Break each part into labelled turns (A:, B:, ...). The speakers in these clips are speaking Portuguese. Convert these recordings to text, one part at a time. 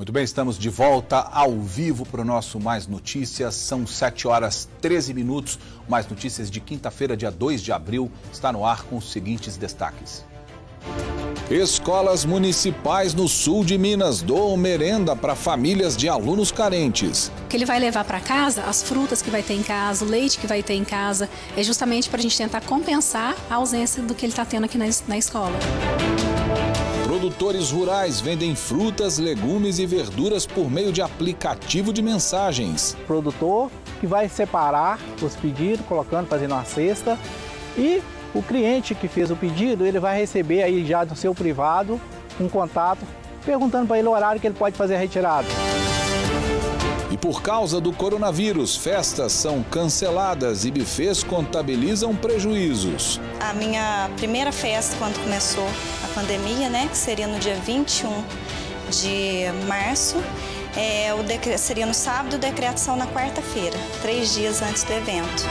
A: Muito bem, estamos de volta ao vivo para o nosso Mais Notícias. São 7 horas 13 minutos. Mais Notícias de quinta-feira, dia 2 de abril, está no ar com os seguintes destaques. Escolas municipais no sul de Minas doam merenda para famílias de alunos carentes.
B: O que ele vai levar para casa, as frutas que vai ter em casa, o leite que vai ter em casa, é justamente para a gente tentar compensar a ausência do que ele está tendo aqui na, na escola
A: produtores rurais vendem frutas, legumes e verduras por meio de aplicativo de mensagens. O produtor que vai separar
C: os pedidos, colocando, fazendo uma cesta. E o cliente que fez o pedido, ele vai receber aí já do seu privado um contato perguntando para ele o horário que ele pode fazer a retirada.
A: E por causa do coronavírus, festas são canceladas e bufês contabilizam prejuízos.
B: A minha primeira festa, quando começou, pandemia, né, que seria no dia 21 de março. É, o seria no sábado, a decretação na quarta-feira, três dias antes do evento.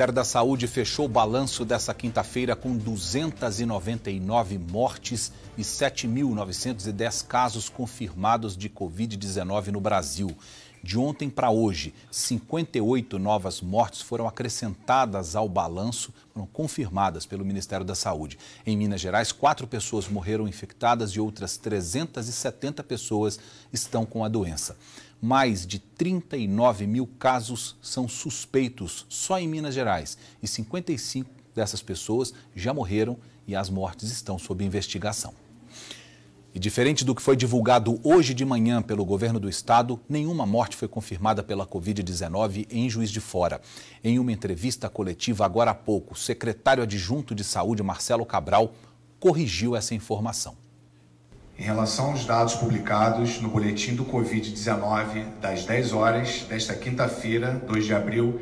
A: Ministério da Saúde fechou o balanço dessa quinta-feira com 299 mortes e 7.910 casos confirmados de Covid-19 no Brasil. De ontem para hoje, 58 novas mortes foram acrescentadas ao balanço, foram confirmadas pelo Ministério da Saúde. Em Minas Gerais, quatro pessoas morreram infectadas e outras 370 pessoas estão com a doença mais de 39 mil casos são suspeitos só em Minas Gerais e 55 dessas pessoas já morreram e as mortes estão sob investigação. E diferente do que foi divulgado hoje de manhã pelo governo do estado, nenhuma morte foi confirmada pela Covid-19 em Juiz de Fora. Em uma entrevista coletiva agora há pouco, o secretário adjunto de saúde, Marcelo Cabral, corrigiu essa informação. Em
D: relação aos dados publicados no boletim do Covid-19
A: das 10 horas
D: desta quinta-feira, 2 de abril,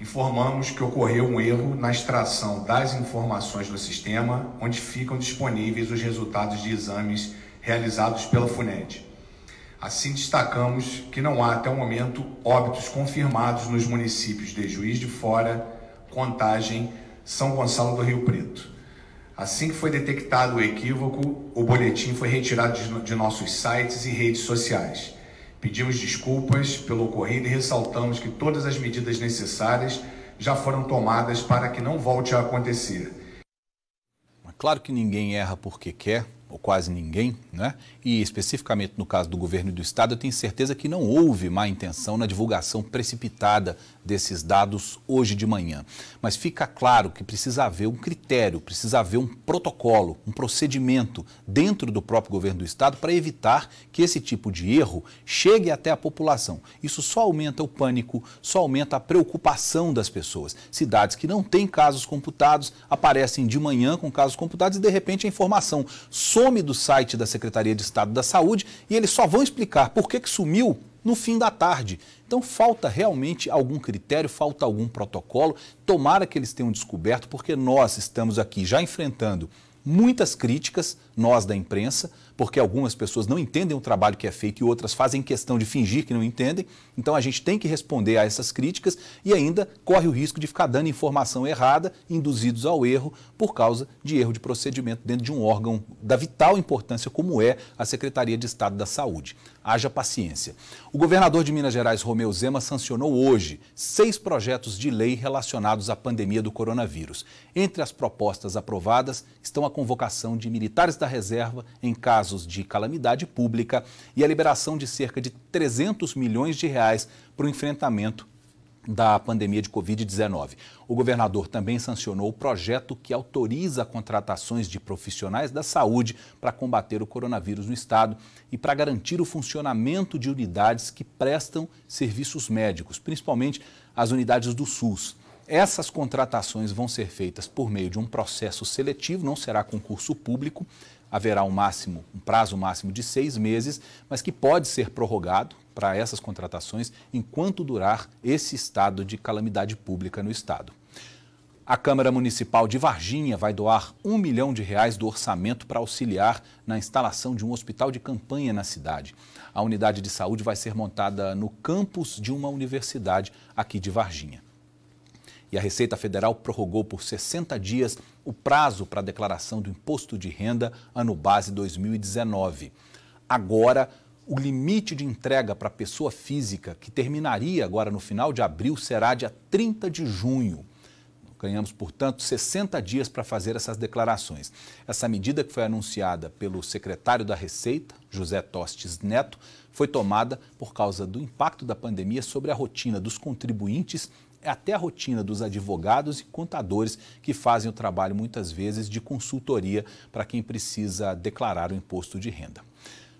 D: informamos que ocorreu um erro na extração das informações do sistema, onde ficam disponíveis os resultados de exames realizados pela FUNED. Assim, destacamos que não há até o momento óbitos confirmados nos municípios de Juiz de Fora, Contagem, São Gonçalo do Rio Preto. Assim que foi detectado o equívoco, o boletim foi retirado de, nossos sites e redes sociais. Pedimos desculpas pelo ocorrido e ressaltamos que todas as medidas necessárias já foram tomadas para que não volte a
A: acontecer. Claro que ninguém erra porque quer ou quase ninguém, né? e especificamente no caso do governo e do Estado, eu tenho certeza que não houve má intenção na divulgação precipitada desses dados hoje de manhã. Mas fica claro que precisa haver um critério, precisa haver um protocolo, um procedimento dentro do próprio governo do Estado para evitar que esse tipo de erro chegue até a população. Isso só aumenta o pânico, só aumenta a preocupação das pessoas. Cidades que não têm casos computados aparecem de manhã com casos computados e, de repente, a informação some do site da Secretaria de Estado da Saúde e eles só vão explicar por que, que sumiu no fim da tarde. Então falta realmente algum critério, falta algum protocolo. Tomara que eles tenham descoberto, porque nós estamos aqui já enfrentando muitas críticas, nós da imprensa, porque algumas pessoas não entendem o trabalho que é feito e outras fazem questão de fingir que não entendem. Então a gente tem que responder a essas críticas e ainda corre o risco de ficar dando informação errada, induzidos ao erro por causa de erro de procedimento dentro de um órgão da vital importância como é a Secretaria de Estado da Saúde. Haja paciência. O governador de Minas Gerais, Romeu Zema, sancionou hoje seis projetos de lei relacionados à pandemia do coronavírus. Entre as propostas aprovadas estão a convocação de militares da reserva em caso casos de calamidade pública e a liberação de cerca de 300 milhões de reais para o enfrentamento da pandemia de Covid-19. O governador também sancionou o projeto que autoriza contratações de profissionais da saúde para combater o coronavírus no estado e para garantir o funcionamento de unidades que prestam serviços médicos, principalmente as unidades do SUS. Essas contratações vão ser feitas por meio de um processo seletivo, não será concurso público, haverá um máximo, um prazo máximo de seis meses, mas que pode ser prorrogado para essas contratações enquanto durar esse estado de calamidade pública no estado. A Câmara Municipal de Varginha vai doar um milhão de reais do orçamento para auxiliar na instalação de um hospital de campanha na cidade. A unidade de saúde vai ser montada no campus de uma universidade aqui de Varginha e a Receita Federal prorrogou por 60 dias o prazo para a declaração do imposto de renda ano base 2019. Agora, o limite de entrega para pessoa física, que terminaria agora no final de abril, será dia 30 de junho. Ganhamos, portanto, 60 dias para fazer essas declarações. Essa medida, que foi anunciada pelo secretário da Receita, José Tostes Neto, foi tomada por causa do impacto da pandemia sobre a rotina dos contribuintes é até a rotina dos advogados e contadores que fazem o trabalho muitas vezes de consultoria para quem precisa declarar o imposto de renda.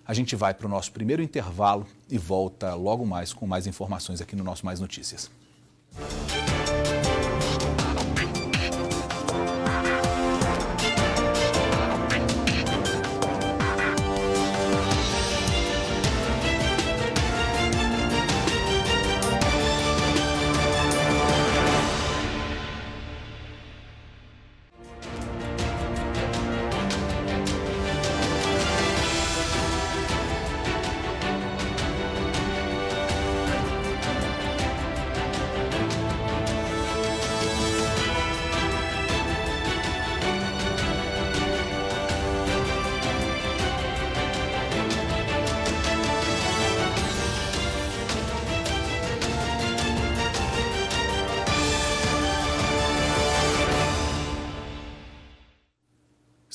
A: A gente vai para o nosso primeiro intervalo e volta logo mais com mais informações aqui no nosso Mais Notícias.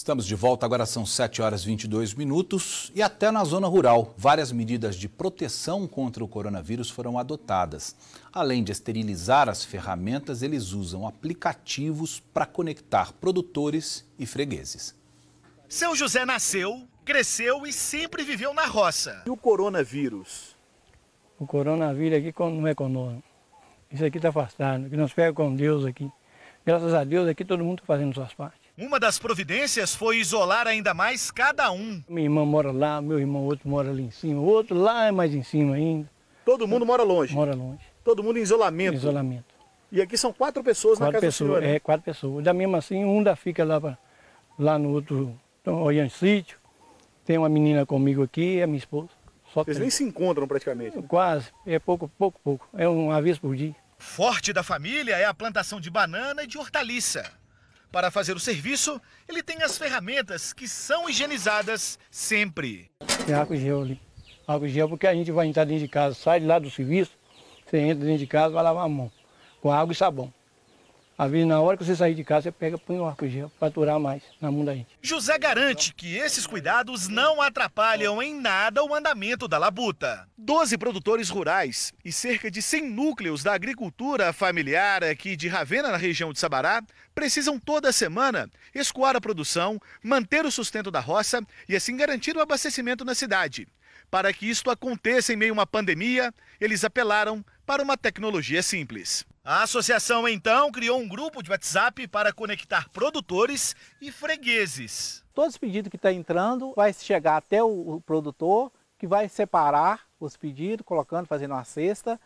A: Estamos de volta, agora são 7 horas 22 minutos e até na zona rural, várias medidas de proteção contra o coronavírus foram adotadas. Além de esterilizar as ferramentas, eles usam aplicativos para conectar produtores e fregueses.
D: Seu José nasceu, cresceu e sempre viveu na roça. E o coronavírus?
A: O coronavírus aqui não
E: é conosco. Isso aqui está afastado, que nós pegamos com Deus aqui. Graças a Deus aqui todo mundo está fazendo suas partes.
D: Uma das providências foi isolar ainda mais cada um. Minha
E: irmã mora lá, meu irmão outro mora ali em cima, outro lá é mais em cima ainda. Todo mundo mora longe? Mora longe.
D: Todo mundo em isolamento? Em isolamento. E aqui são quatro pessoas quatro na casa pessoas, do senhor,
E: É, quatro pessoas. Da mesma assim, um da fica lá, pra, lá no outro, olhando sítio. Tem uma menina comigo aqui, é minha esposa. Só Vocês tem. nem se
D: encontram praticamente? Né?
E: Quase, é pouco, pouco, pouco. É uma vez por dia.
D: Forte da família é a plantação de banana e de hortaliça. Para fazer o serviço, ele tem as ferramentas que são higienizadas sempre.
E: Tem álcool gel ali. Álcool gel porque a gente vai entrar dentro de casa, sai de lá do serviço, você entra dentro de casa, vai lavar a mão com água e sabão. Às vezes, na hora que você sair de casa, você pega, põe o arco gel para aturar mais na mão da gente.
D: José garante que esses cuidados não atrapalham em nada o andamento da labuta. Doze produtores rurais e cerca de 100 núcleos da agricultura familiar aqui de Ravena, na região de Sabará, precisam toda semana escoar a produção, manter o sustento da roça e assim garantir o abastecimento na cidade. Para que isto aconteça em meio a uma pandemia, eles apelaram para uma tecnologia simples. A associação então criou um grupo de WhatsApp para conectar produtores e fregueses.
C: Todos os pedidos que estão tá entrando vai chegar até o produtor, que vai separar os pedidos, colocando, fazendo uma cesta.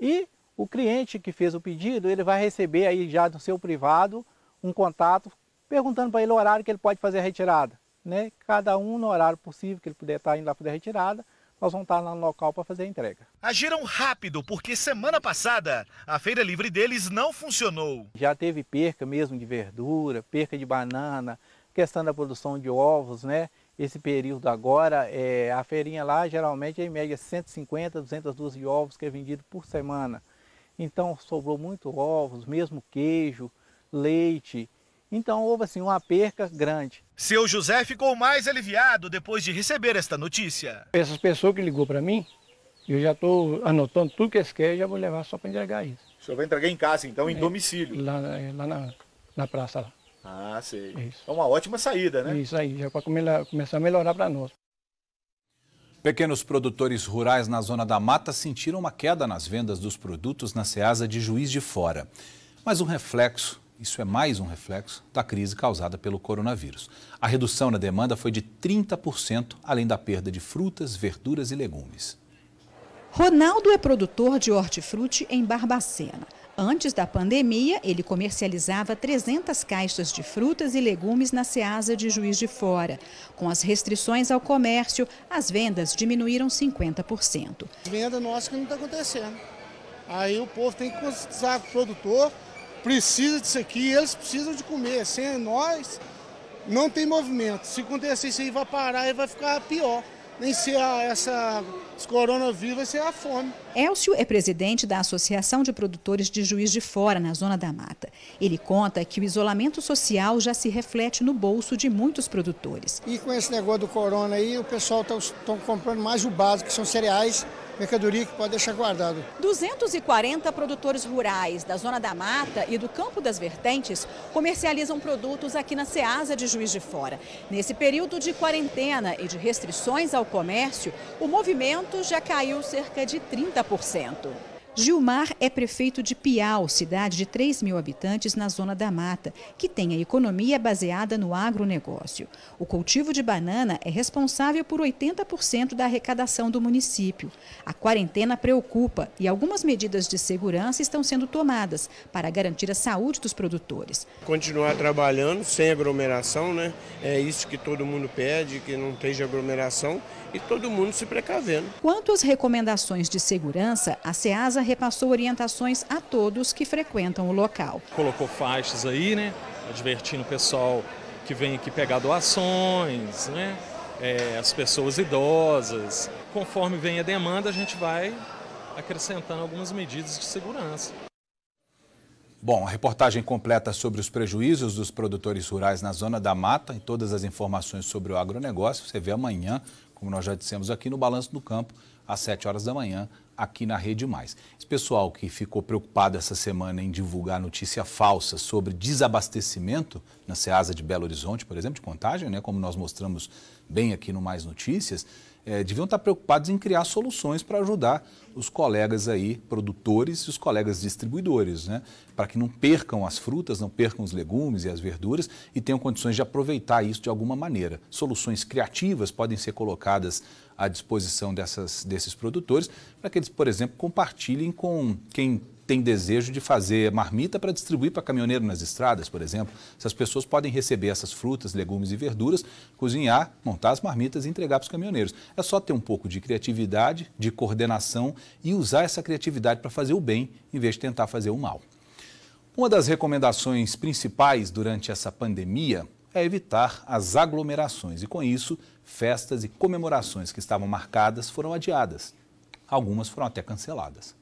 C: E o cliente que fez o pedido, ele vai receber aí já no seu privado um contato perguntando para ele o horário que ele pode fazer a retirada. Né? Cada um no horário possível que ele puder estar tá indo lá fazer a retirada nós vamos estar lá no local para fazer a entrega.
D: Agiram rápido, porque semana passada a feira livre deles não funcionou.
C: Já teve perca mesmo de verdura, perca de banana, questão da produção de ovos, né? Esse período agora, é, a feirinha lá geralmente é em média 150, 200 dúzias de ovos que é vendido por semana. Então sobrou muito ovos, mesmo queijo, leite,
E: então houve assim uma perca grande.
D: Seu José ficou mais aliviado depois de receber esta notícia.
E: Essas pessoas que ligou para mim, eu já estou anotando tudo que eles querem e já vou
D: levar só para entregar isso. O senhor vai entregar em casa, então, em é,
E: domicílio? Lá, é, lá na, na praça. Lá.
D: Ah, sei. É isso.
E: É uma ótima saída, né? Isso aí, já para começar a melhorar para nós.
A: Pequenos produtores rurais na zona da mata sentiram uma queda nas vendas dos produtos na Ceasa de Juiz de Fora. Mas um reflexo isso é mais um reflexo da crise causada pelo coronavírus. A redução na demanda foi de 30%, além da perda de frutas, verduras e legumes.
B: Ronaldo é produtor de hortifruti em Barbacena. Antes da pandemia, ele comercializava 300 caixas de frutas e legumes na Ceasa de Juiz de Fora. Com as restrições ao comércio, as vendas diminuíram 50%.
D: Venda nossa que não está acontecendo. Aí o povo tem que conscientizar o produtor precisa disso aqui, eles precisam de comer. Sem nós, não tem movimento. Se acontecer isso aí, vai parar e vai ficar pior. Nem ser a, essa esse coronavírus, vai ser a fome.
B: Elcio é presidente da Associação de Produtores de Juiz de Fora, na Zona da Mata. Ele conta que o isolamento social já se reflete no bolso de muitos produtores.
F: E com esse negócio do corona aí, o pessoal está tá comprando mais o básico, que são cereais mercadoria que pode deixar guardado.
B: 240 produtores rurais da Zona da Mata e do Campo das Vertentes comercializam produtos aqui na Ceasa de Juiz de Fora. Nesse período de quarentena e de restrições ao comércio, o movimento já caiu cerca de 30%. Gilmar é prefeito de Piau, cidade de 3 mil habitantes na Zona da Mata, que tem a economia baseada no agronegócio. O cultivo de banana é responsável por 80% da arrecadação do município. A quarentena preocupa e algumas medidas de segurança estão sendo tomadas para garantir a saúde dos produtores.
F: Continuar trabalhando sem aglomeração, né? É isso que todo mundo pede, que não esteja aglomeração e todo mundo se precavendo.
B: Quanto às recomendações de segurança, a SEASA repassou orientações a todos que frequentam o local.
F: Colocou faixas aí, né? Advertindo
A: o pessoal que vem aqui pegar doações, né? É, as pessoas idosas. Conforme vem a demanda, a gente vai acrescentando algumas
F: medidas de segurança.
A: Bom, a reportagem completa sobre os prejuízos dos produtores rurais na zona da mata e todas as informações sobre o agronegócio você vê amanhã como nós já dissemos aqui, no Balanço do Campo, às 7 horas da manhã, aqui na Rede Mais. Esse pessoal que ficou preocupado essa semana em divulgar notícia falsa sobre desabastecimento na Ceasa de Belo Horizonte, por exemplo, de contagem, né, como nós mostramos bem aqui no Mais Notícias, é, deviam estar preocupados em criar soluções para ajudar os colegas aí, produtores e os colegas distribuidores, né? para que não percam as frutas, não percam os legumes e as verduras e tenham condições de aproveitar isso de alguma maneira. Soluções criativas podem ser colocadas à disposição dessas, desses produtores para que eles, por exemplo, compartilhem com quem tem desejo de fazer marmita para distribuir para caminhoneiro nas estradas, por exemplo, essas pessoas podem receber essas frutas, legumes e verduras, cozinhar, montar as marmitas e entregar para os caminhoneiros. É só ter um pouco de criatividade, de coordenação e usar essa criatividade para fazer o bem em vez de tentar fazer o mal. Uma das recomendações principais durante essa pandemia é evitar as aglomerações e, com isso, festas e comemorações que estavam marcadas foram adiadas. Algumas foram até canceladas.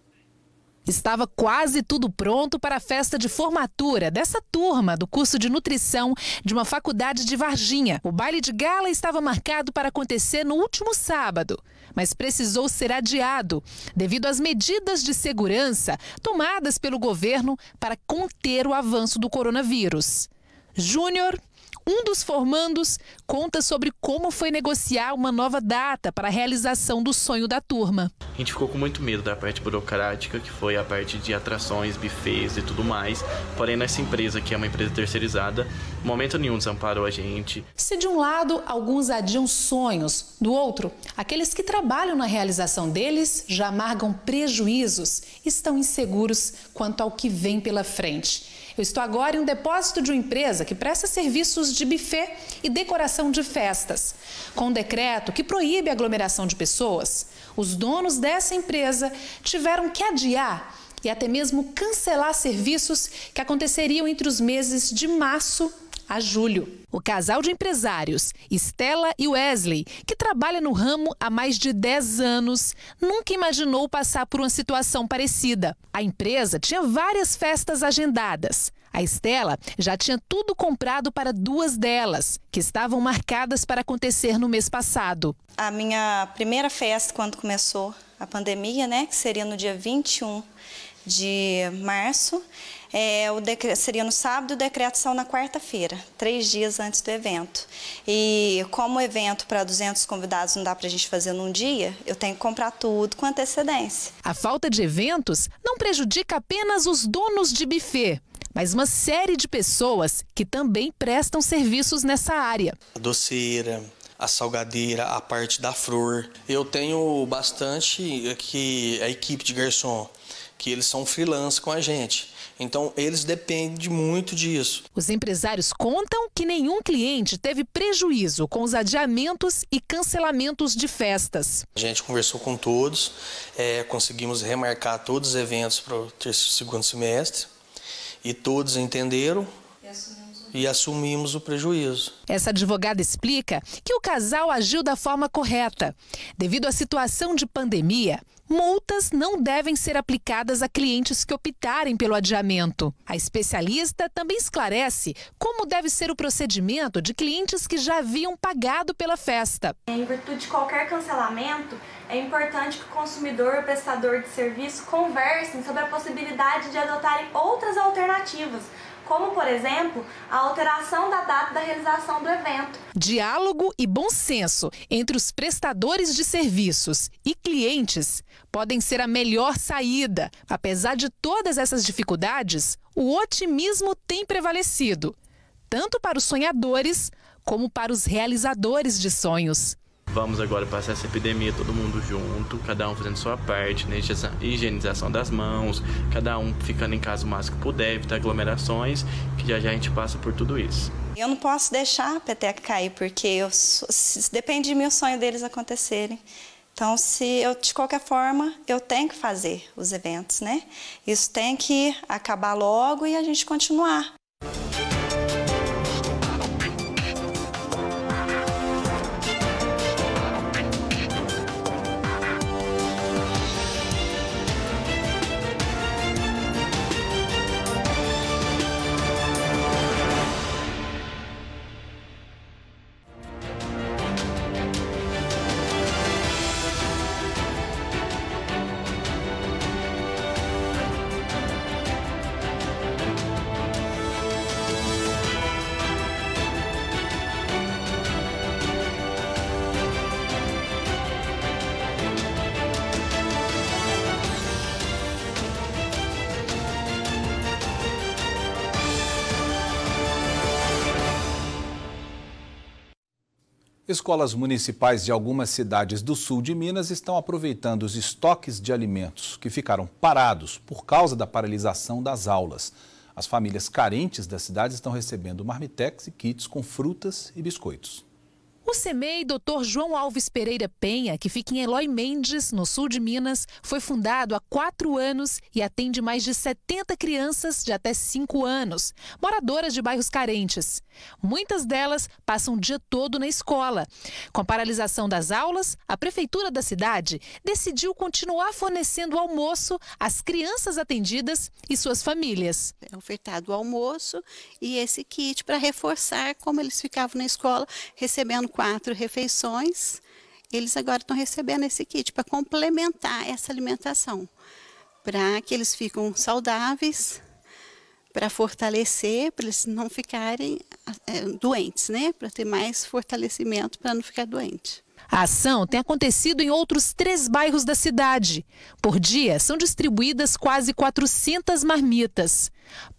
G: Estava quase tudo pronto para a festa de formatura dessa turma do curso de nutrição de uma faculdade de Varginha. O baile de gala estava marcado para acontecer no último sábado, mas precisou ser adiado devido às medidas de segurança tomadas pelo governo para conter o avanço do coronavírus. Júnior um dos formandos conta sobre como foi negociar uma nova data para a realização do sonho da turma.
F: A gente ficou com muito medo da parte burocrática, que foi a parte de atrações, bufês e tudo mais. Porém, nessa empresa, que é uma empresa terceirizada, momento nenhum desamparou a gente.
G: Se de um lado alguns adiam sonhos, do outro, aqueles que trabalham na realização deles já amargam prejuízos, estão inseguros quanto ao que vem pela frente. Eu estou agora em um depósito de uma empresa que presta serviços de buffet e decoração de festas. Com um decreto que proíbe a aglomeração de pessoas, os donos dessa empresa tiveram que adiar e até mesmo cancelar serviços que aconteceriam entre os meses de março a julho. O casal de empresários, Stella e Wesley, que trabalha no ramo há mais de 10 anos, nunca imaginou passar por uma situação parecida. A empresa tinha várias festas agendadas. A Estela já tinha tudo comprado para duas delas, que estavam marcadas para acontecer no mês passado. A
B: minha primeira festa, quando começou a pandemia, né, que seria no dia 21 de março. É, o decreto, seria no sábado, o decreto saiu na quarta-feira, três dias antes do evento. E como o evento para 200 convidados não dá para a gente fazer num dia, eu tenho que
G: comprar tudo com antecedência. A falta de eventos não prejudica apenas os donos de buffet, mas uma série de pessoas que também prestam serviços nessa área.
F: A doceira, a salgadeira, a parte da flor. Eu tenho bastante é que a equipe de garçom que eles são freelance com a gente. Então, eles dependem muito disso.
G: Os empresários contam que nenhum cliente teve prejuízo com os adiamentos e cancelamentos de festas.
F: A gente conversou com todos, é, conseguimos remarcar todos os eventos para o terceiro, segundo semestre e todos entenderam. E e assumimos o prejuízo.
G: Essa advogada explica que o casal agiu da forma correta. Devido à situação de pandemia, multas não devem ser aplicadas a clientes que optarem pelo adiamento. A especialista também esclarece como deve ser o procedimento de clientes que já haviam pagado pela festa. Em virtude de qualquer
H: cancelamento, é importante que o consumidor e prestador de serviço conversem sobre a possibilidade de adotarem outras alternativas, como, por exemplo, a alteração da data da realização do evento.
G: Diálogo e bom senso entre os prestadores de serviços e clientes podem ser a melhor saída. Apesar de todas essas dificuldades, o otimismo tem prevalecido, tanto para os sonhadores como para os realizadores de sonhos.
F: Vamos agora passar essa epidemia todo mundo junto, cada um fazendo sua parte, né? higienização das mãos, cada um ficando em casa o máximo que puder, evitar aglomerações, que já já a gente passa por tudo isso.
B: Eu não posso deixar a peteca cair, porque eu, depende de mim o sonho deles acontecerem. Então, se eu de qualquer forma eu tenho que fazer os eventos, né? Isso tem que acabar logo e a gente continuar.
A: Escolas municipais de algumas cidades do sul de Minas estão aproveitando os estoques de alimentos que ficaram parados por causa da paralisação das aulas. As famílias carentes da cidade estão recebendo marmitex e kits com frutas e biscoitos.
G: O CEMEI Dr. João Alves Pereira Penha, que fica em Eloy Mendes, no sul de Minas, foi fundado há quatro anos e atende mais de 70 crianças de até 5 anos, moradoras de bairros carentes. Muitas delas passam o dia todo na escola. Com a paralisação das aulas, a prefeitura da cidade decidiu continuar fornecendo almoço às crianças atendidas e suas famílias. É ofertado o almoço e esse kit para
B: reforçar como eles ficavam na escola recebendo quatro refeições, eles agora estão recebendo esse kit para complementar essa alimentação, para que eles fiquem saudáveis, para fortalecer, para eles não ficarem é, doentes, né? Para ter mais fortalecimento, para não ficar doente.
G: A ação tem acontecido em outros três bairros da cidade. Por dia, são distribuídas quase 400 marmitas.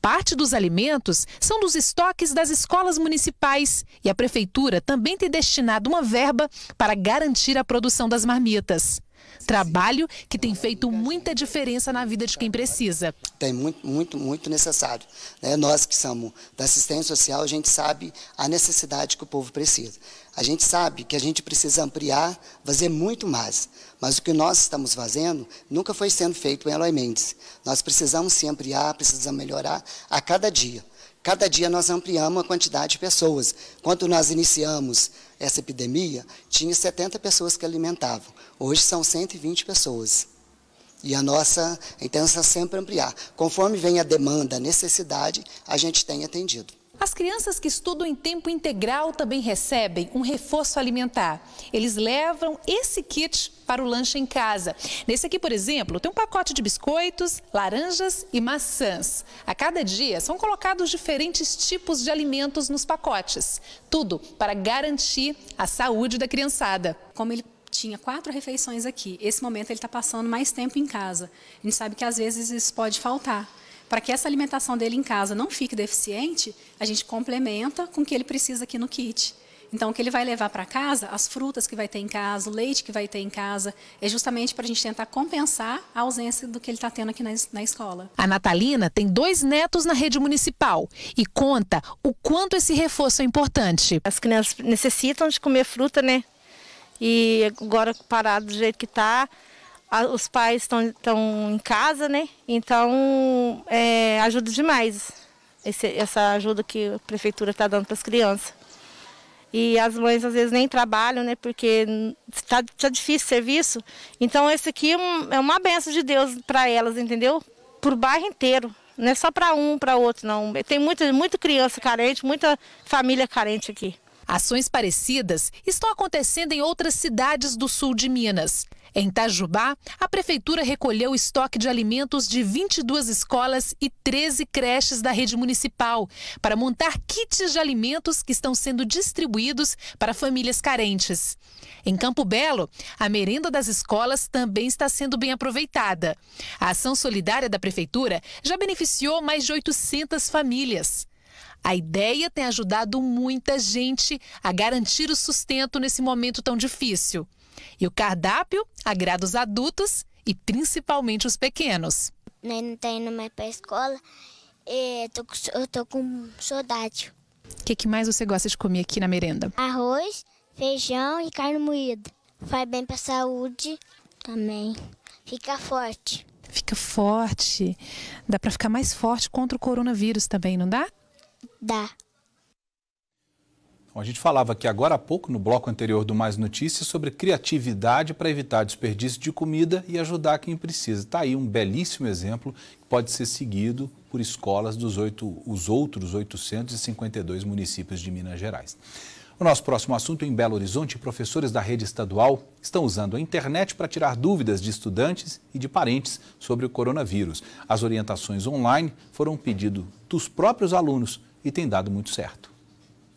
G: Parte dos alimentos são dos estoques das escolas municipais e a prefeitura também tem destinado uma verba para garantir a produção das marmitas. Trabalho que tem feito muita diferença na vida de quem precisa.
D: Tem muito, muito, muito necessário. Né? Nós que somos da assistência social, a gente sabe a necessidade que o povo precisa. A gente sabe que a gente precisa ampliar, fazer muito mais. Mas o que nós estamos fazendo nunca foi sendo feito em Eloy Mendes. Nós precisamos se ampliar, precisamos melhorar a cada dia. Cada dia nós ampliamos a quantidade de pessoas. Quando nós iniciamos essa epidemia, tinha 70 pessoas que alimentavam. Hoje são 120 pessoas. E a nossa intenção é sempre ampliar. Conforme vem a demanda, a necessidade, a gente tem atendido.
G: As crianças que estudam em tempo integral também recebem um reforço alimentar. Eles levam esse kit para o lanche em casa. Nesse aqui, por exemplo, tem um pacote de biscoitos, laranjas e maçãs. A cada dia são colocados diferentes tipos de alimentos nos pacotes. Tudo para garantir a saúde da criançada. Como ele tinha quatro refeições aqui, esse momento ele está passando mais tempo em casa. A gente sabe que às vezes isso
B: pode faltar. Para que essa alimentação dele em casa não fique deficiente, a gente complementa com o que ele precisa aqui no kit. Então, o que ele vai levar para casa, as frutas que vai ter em casa, o leite que vai ter em casa, é justamente para a gente tentar compensar a ausência do que ele está tendo aqui na, na escola.
G: A Natalina tem dois netos na rede municipal e conta o quanto esse reforço é importante. As crianças necessitam de comer fruta, né? E
B: agora parado do jeito que está, a, os pais estão em casa, né? Então é, ajuda demais esse, essa ajuda que a prefeitura está dando para as crianças. E as mães às vezes nem trabalham, né? Porque está tá difícil o serviço. Então esse aqui é, é uma benção de Deus para elas, entendeu?
G: Para o bairro inteiro. Não é só para um, para outro, não. Tem muita, muita criança carente, muita família carente aqui. Ações parecidas estão acontecendo em outras cidades do sul de Minas. Em Itajubá, a prefeitura recolheu o estoque de alimentos de 22 escolas e 13 creches da rede municipal para montar kits de alimentos que estão sendo distribuídos para famílias carentes. Em Campo Belo, a merenda das escolas também está sendo bem aproveitada. A ação solidária da prefeitura já beneficiou mais de 800 famílias. A ideia tem ajudado muita gente a garantir o sustento nesse momento tão difícil. E o cardápio agrada os adultos e principalmente os pequenos. Eu não
H: tô tá indo mais para a escola e eu tô com saudade.
G: O que, que mais você gosta de comer aqui na merenda?
H: Arroz, feijão e carne moída. Faz bem para a saúde também. Fica forte.
G: Fica forte. Dá para ficar mais forte contra o coronavírus também, não dá? Dá.
A: Bom, a gente falava aqui agora há pouco, no bloco anterior do Mais Notícias, sobre criatividade para evitar desperdício de comida e ajudar quem precisa. Está aí um belíssimo exemplo que pode ser seguido por escolas dos oito, os outros 852 municípios de Minas Gerais. O nosso próximo assunto em Belo Horizonte, professores da rede estadual estão usando a internet para tirar dúvidas de estudantes e de parentes sobre o coronavírus. As orientações online foram pedido dos próprios alunos e tem dado muito certo.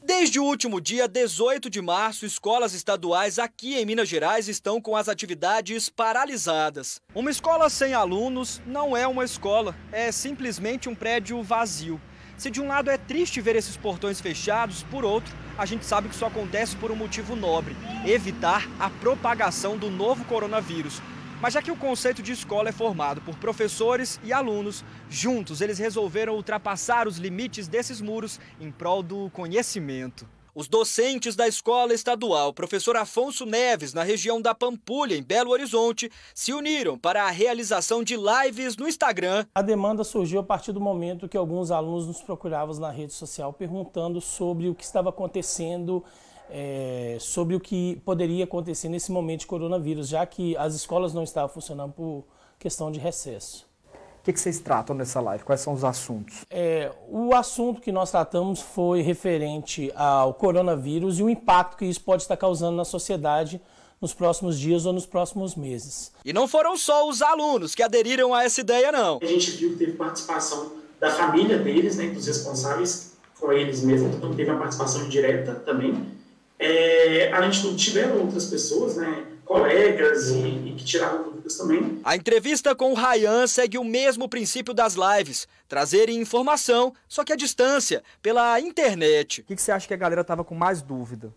H: Desde o último dia 18 de março, escolas estaduais aqui em Minas Gerais estão com as atividades paralisadas. Uma escola sem alunos não é uma escola, é simplesmente um prédio vazio. Se de um lado é triste ver esses portões fechados, por outro, a gente sabe que isso acontece por um motivo nobre: evitar a propagação do novo coronavírus. Mas já que o conceito de escola é formado por professores e alunos, juntos eles resolveram ultrapassar os limites desses muros em prol do conhecimento. Os docentes da escola estadual Professor Afonso Neves, na região da Pampulha, em Belo Horizonte, se uniram para a realização de lives no Instagram.
F: A demanda surgiu a partir do momento que alguns alunos nos procuravam na rede social perguntando sobre o que estava acontecendo é, sobre o que poderia acontecer nesse momento de coronavírus, já que as escolas não estavam funcionando por questão de recesso. O que, que vocês
H: tratam nessa live? Quais são os assuntos?
F: É, o assunto que nós tratamos foi referente ao coronavírus e o impacto que isso pode estar causando na sociedade nos próximos dias ou nos próximos meses.
H: E não foram só os alunos que aderiram a essa ideia, não. A gente
F: viu que teve participação da família deles, né, dos responsáveis com eles mesmos, então teve a participação direta também é, a gente tiveram outras pessoas, né, colegas e, e que tiraram dúvidas também. A entrevista
H: com o Rayan segue o mesmo princípio das lives, trazer informação, só que à distância, pela internet. O que, que você acha que a galera estava com mais dúvida?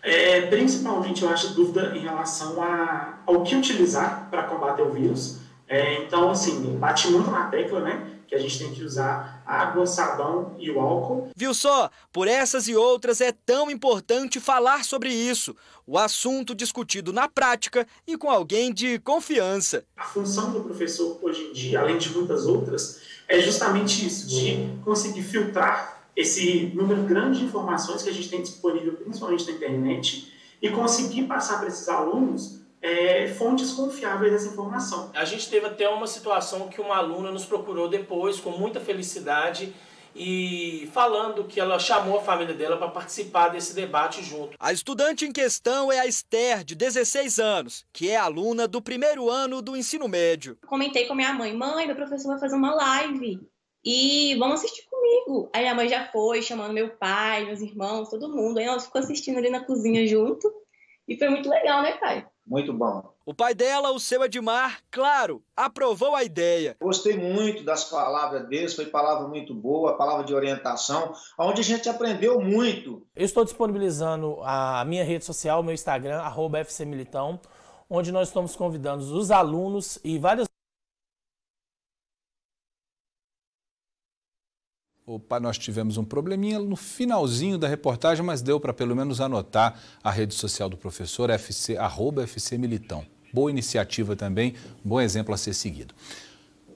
F: É, principalmente eu acho dúvida em relação a, ao que utilizar para combater o vírus é, então, assim, bate muito na tecla, né? Que a gente tem que usar água, sabão e o álcool. Viu só?
H: Por essas e outras é tão importante falar sobre isso. O assunto discutido na prática e com alguém de confiança. A função do professor hoje em dia, além
F: de muitas outras, é justamente isso, de conseguir filtrar esse número grande de informações que a gente tem disponível, principalmente na internet, e conseguir passar para esses alunos é, fontes confiáveis dessa informação. A gente teve até uma situação que uma aluna nos procurou depois com muita felicidade e falando que ela chamou a família dela para participar desse debate junto.
H: A estudante em questão é a Esther, de 16 anos, que é aluna do primeiro ano do ensino médio.
C: Comentei com minha mãe, mãe, meu professor vai fazer uma live e vamos assistir comigo. Aí a mãe já foi, chamando meu pai, meus irmãos, todo mundo. Aí nós ficamos assistindo ali na cozinha junto e foi muito legal, né,
H: pai?
F: Muito bom.
H: O pai dela, o seu Edmar, claro, aprovou a ideia. Gostei
D: muito das palavras deles, foi palavra muito boa, palavra de orientação,
F: onde a gente aprendeu muito. Eu estou disponibilizando a minha rede social, meu Instagram, arroba FCMilitão, onde nós estamos convidando os alunos e várias
A: Opa, nós tivemos um probleminha no finalzinho da reportagem, mas deu para pelo menos anotar a rede social do professor, FC, arroba FC Militão. Boa iniciativa também, bom exemplo a ser seguido.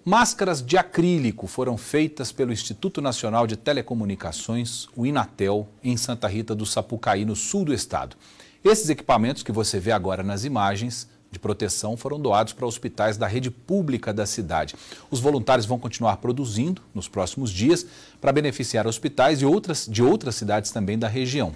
A: Máscaras de acrílico foram feitas pelo Instituto Nacional de Telecomunicações, o Inatel, em Santa Rita do Sapucaí, no sul do estado. Esses equipamentos que você vê agora nas imagens de proteção foram doados para hospitais da rede pública da cidade. Os voluntários vão continuar produzindo nos próximos dias para beneficiar hospitais e outras, de outras cidades também da região.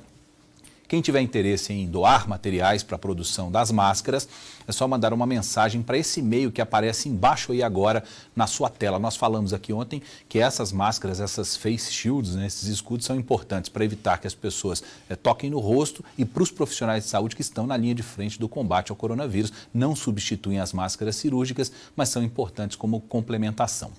A: Quem tiver interesse em doar materiais para a produção das máscaras, é só mandar uma mensagem para esse e-mail que aparece embaixo aí agora na sua tela. Nós falamos aqui ontem que essas máscaras, essas face shields, né, esses escudos são importantes para evitar que as pessoas é, toquem no rosto e para os profissionais de saúde que estão na linha de frente do combate ao coronavírus. Não substituem as máscaras cirúrgicas, mas são importantes como complementação.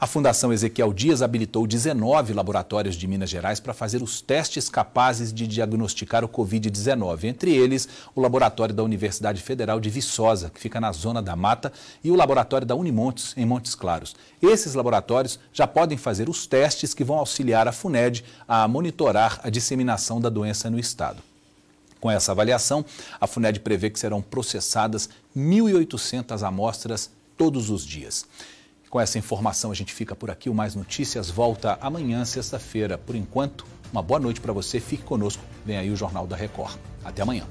A: A Fundação Ezequiel Dias habilitou 19 laboratórios de Minas Gerais para fazer os testes capazes de diagnosticar o Covid-19, entre eles o laboratório da Universidade Federal de Viçosa, que fica na Zona da Mata, e o laboratório da Unimontes, em Montes Claros. Esses laboratórios já podem fazer os testes que vão auxiliar a FUNED a monitorar a disseminação da doença no estado. Com essa avaliação, a FUNED prevê que serão processadas 1.800 amostras todos os dias. Com essa informação a gente fica por aqui. O Mais Notícias volta amanhã, sexta-feira. Por enquanto, uma boa noite para você. Fique conosco. Vem aí o Jornal da Record. Até amanhã.